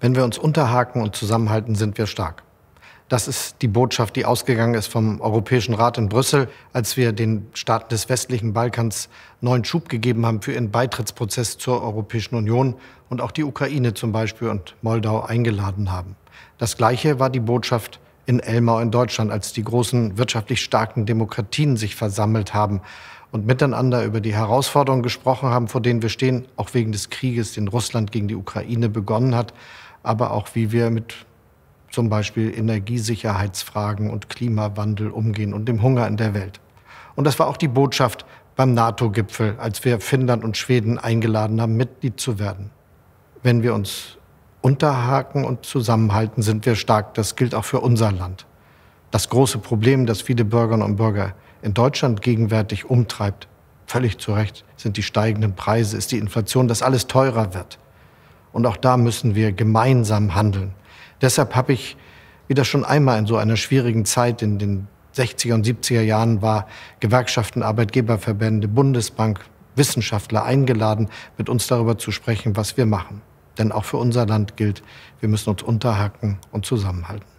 Wenn wir uns unterhaken und zusammenhalten, sind wir stark. Das ist die Botschaft, die ausgegangen ist vom Europäischen Rat in Brüssel, als wir den Staaten des westlichen Balkans neuen Schub gegeben haben für ihren Beitrittsprozess zur Europäischen Union und auch die Ukraine zum Beispiel und Moldau eingeladen haben. Das Gleiche war die Botschaft in Elmau in Deutschland, als die großen wirtschaftlich starken Demokratien sich versammelt haben und miteinander über die Herausforderungen gesprochen haben, vor denen wir stehen, auch wegen des Krieges, den Russland gegen die Ukraine begonnen hat aber auch wie wir mit zum Beispiel Energiesicherheitsfragen und Klimawandel umgehen und dem Hunger in der Welt. Und das war auch die Botschaft beim NATO-Gipfel, als wir Finnland und Schweden eingeladen haben, Mitglied zu werden. Wenn wir uns unterhaken und zusammenhalten, sind wir stark. Das gilt auch für unser Land. Das große Problem, das viele Bürgerinnen und Bürger in Deutschland gegenwärtig umtreibt, völlig zu Recht, sind die steigenden Preise, ist die Inflation, dass alles teurer wird. Und auch da müssen wir gemeinsam handeln. Deshalb habe ich, wie das schon einmal in so einer schwierigen Zeit in den 60er und 70er Jahren war, Gewerkschaften, Arbeitgeberverbände, Bundesbank, Wissenschaftler eingeladen, mit uns darüber zu sprechen, was wir machen. Denn auch für unser Land gilt, wir müssen uns unterhaken und zusammenhalten.